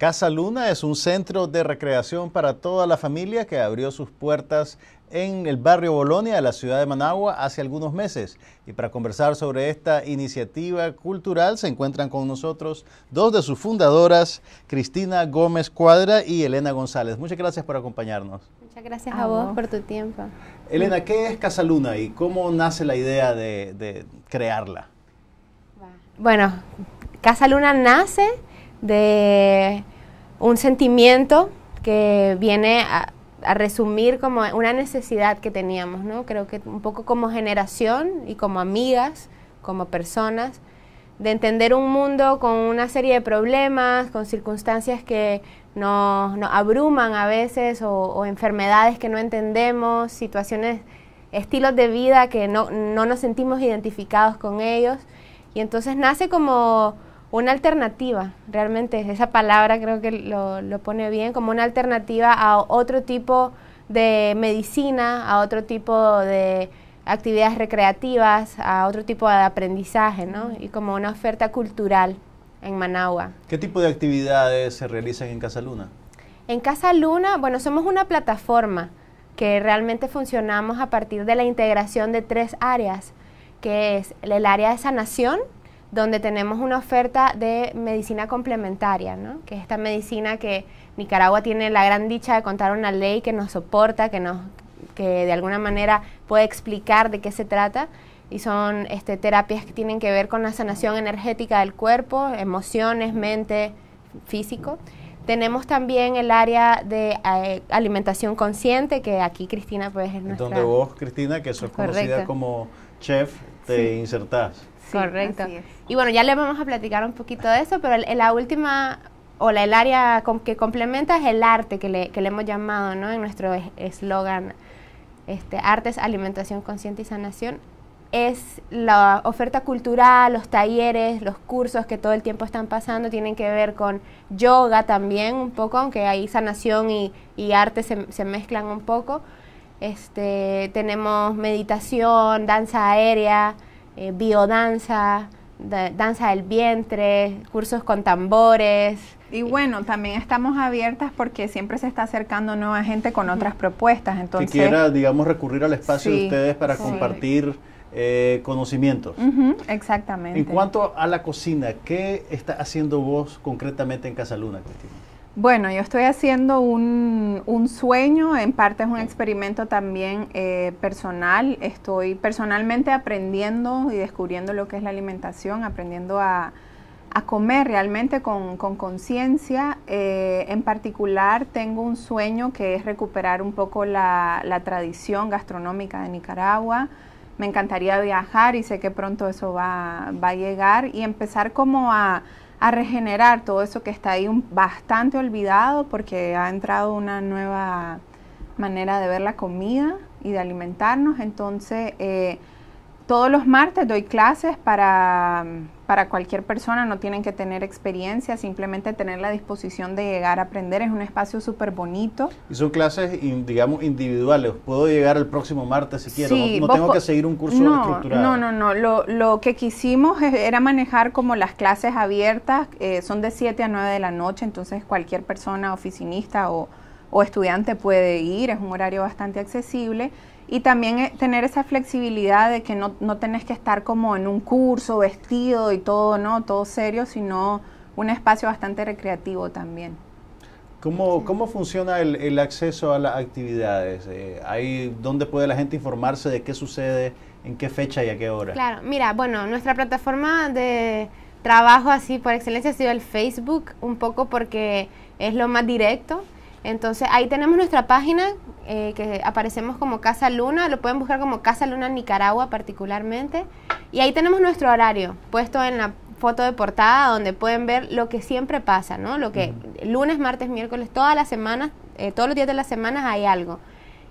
Casa Luna es un centro de recreación para toda la familia que abrió sus puertas en el barrio Bolonia de la ciudad de Managua hace algunos meses. Y para conversar sobre esta iniciativa cultural se encuentran con nosotros dos de sus fundadoras, Cristina Gómez Cuadra y Elena González. Muchas gracias por acompañarnos. Muchas gracias a, vos, por tu tiempo. Elena, ¿qué es Casa Luna y cómo nace la idea de crearla? Bueno, Casa Luna nace de un sentimiento que viene a, resumir como una necesidad que teníamos, ¿no? Creo que un poco como generación y como amigas, como personas, de entender un mundo con una serie de problemas, con circunstancias que nos, abruman a veces o, enfermedades que no entendemos, situaciones, estilos de vida que no nos sentimos identificados con ellos. Y entonces nace como una alternativa, realmente, esa palabra creo que lo, pone bien, como una alternativa a otro tipo de medicina, a otro tipo de actividades recreativas, a otro tipo de aprendizaje, ¿no? Y como una oferta cultural en Managua. ¿Qué tipo de actividades se realizan en Casa Luna? En Casa Luna, bueno, somos una plataforma que realmente funcionamos a partir de la integración de tres áreas, que es el área de sanación, donde tenemos una oferta de medicina complementaria, ¿no? que es esta medicina que Nicaragua tiene la gran dicha de contar una ley que nos soporta, que, nos, que de alguna manera puede explicar de qué se trata, y son este, terapias que tienen que ver con la sanación energética del cuerpo, emociones, mente, físico. Tenemos también el área de eh, alimentación consciente, que aquí Cristina pues es nuestra... Donde vos, Cristina, que sos conocida como chef, te insertás. Correcto. Y bueno, ya le vamos a platicar un poquito de eso, pero la última o la, el área que complementa es el arte, que le, que le hemos llamado ¿no? en nuestro eslogan, este, artes, alimentación consciente y sanación, es la oferta cultural, los talleres, los cursos que todo el tiempo están pasando, tienen que ver con yoga también un poco, aunque ahí sanación y, y arte se, se mezclan un poco este, tenemos meditación, danza aérea, eh, biodanza, danza del vientre, cursos con tambores. Y bueno, también estamos abiertas porque siempre se está acercando nueva gente con otras propuestas. Entonces, que quiera, digamos, recurrir al espacio de ustedes para compartir eh, conocimientos. exactamente. En cuanto a la cocina, ¿qué está haciendo vos concretamente en Casa Luna, Cristina? Bueno, yo estoy haciendo un, sueño, en parte es un experimento también eh, personal. Estoy personalmente aprendiendo y descubriendo lo que es la alimentación, aprendiendo a, comer realmente con conciencia. Eh, en particular tengo un sueño que es recuperar un poco la, tradición gastronómica de Nicaragua me encantaría viajar y sé que pronto eso va, a llegar y empezar como a, a regenerar todo eso que está ahí bastante olvidado porque ha entrado una nueva manera de ver la comida y de alimentarnos. Entonces, eh, todos los martes doy clases para para cualquier persona, no tienen que tener experiencia, simplemente tener la disposición de llegar a aprender. Es un espacio súper bonito. Y son clases, digamos, individuales. Puedo llegar el próximo martes si quiero, no, tengo que seguir un curso no, estructurado. No, no, no. Lo, que quisimos era manejar como las clases abiertas, eh, son de 7 a 9 de la noche, entonces cualquier persona, oficinista o o estudiante puede ir, es un horario bastante accesible. Y también eh, tener esa flexibilidad de que no, no tenés que estar como en un curso vestido y todo, ¿no? Todo serio, sino un espacio bastante recreativo también. ¿Cómo, ¿Cómo, funciona el, acceso a las actividades? ¿hay, eh, ¿Dónde puede la gente informarse de qué sucede, en qué fecha y a qué hora? Claro, mira, bueno, nuestra plataforma de trabajo así por excelencia ha sido el Facebook, un poco porque es lo más directo. Entonces ahí tenemos nuestra página eh, que aparecemos como Casa Luna, lo pueden buscar como Casa Luna Nicaragua particularmente. Y ahí tenemos nuestro horario puesto en la foto de portada donde pueden ver lo que siempre pasa, ¿no? Lo que lunes, martes, miércoles, todas las semanas, eh, todos los días de las semanas hay algo.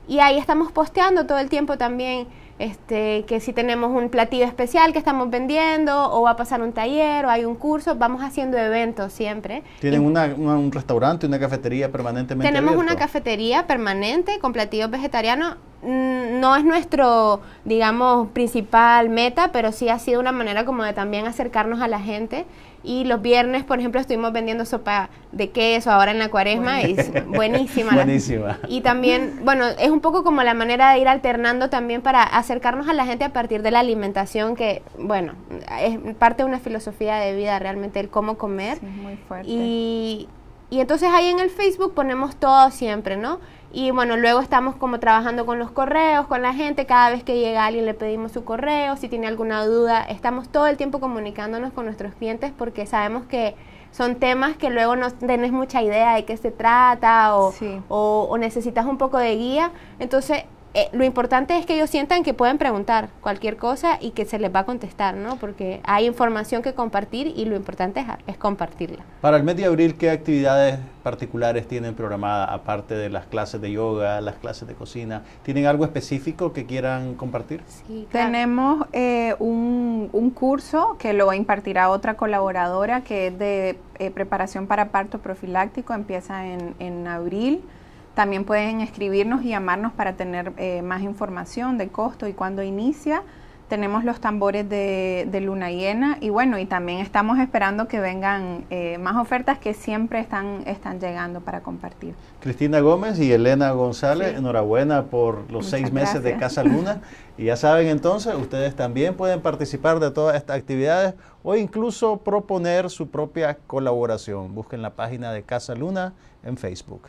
Y ahí estamos posteando todo el tiempo también este, que si tenemos un platillo especial que estamos vendiendo, o va a pasar un taller, o hay un curso, vamos haciendo eventos siempre. ¿Tienen un restaurante, una cafetería permanentemente? Tenemos una cafetería permanente con platillos vegetarianos Mm, no es nuestro, digamos, principal meta, pero sí ha sido una manera como de también acercarnos a la gente. Y los viernes, por ejemplo, estuvimos vendiendo sopa de queso ahora en la cuaresma es buenísima. buenísima. Y también, bueno, es un poco como la manera de ir alternando también para acercarnos a la gente a partir de la alimentación, que, bueno, es parte de una filosofía de vida realmente, el cómo comer. Sí, muy fuerte. Y, y entonces ahí en el Facebook ponemos todo siempre, ¿no? Y bueno, luego estamos como trabajando con los correos, con la gente, cada vez que llega alguien le pedimos su correo, si tiene alguna duda, estamos todo el tiempo comunicándonos con nuestros clientes porque sabemos que son temas que luego no tenés mucha idea de qué se trata o, necesitas un poco de guía. Entonces, eh, lo importante es que ellos sientan que pueden preguntar cualquier cosa y que se les va a contestar, ¿no? Porque hay información que compartir y lo importante es, compartirla. Para el mes de abril, ¿qué actividades particulares tienen programadas, aparte de las clases de yoga, las clases de cocina? ¿Tienen algo específico que quieran compartir? Sí, Tenemos eh, un, curso que lo impartirá otra colaboradora que es de eh, preparación para parto profiláctico, empieza en abril. También pueden escribirnos y llamarnos para tener eh, más información de costo y cuándo inicia. Tenemos los tambores de, luna llena y bueno, y también estamos esperando que vengan eh, más ofertas que siempre están, están llegando para compartir. Cristina Gómez y Elena González, enhorabuena por los seis meses de Casa Luna. y ya saben entonces, ustedes también pueden participar de todas estas actividades o incluso proponer su propia colaboración. Busquen la página de Casa Luna en Facebook.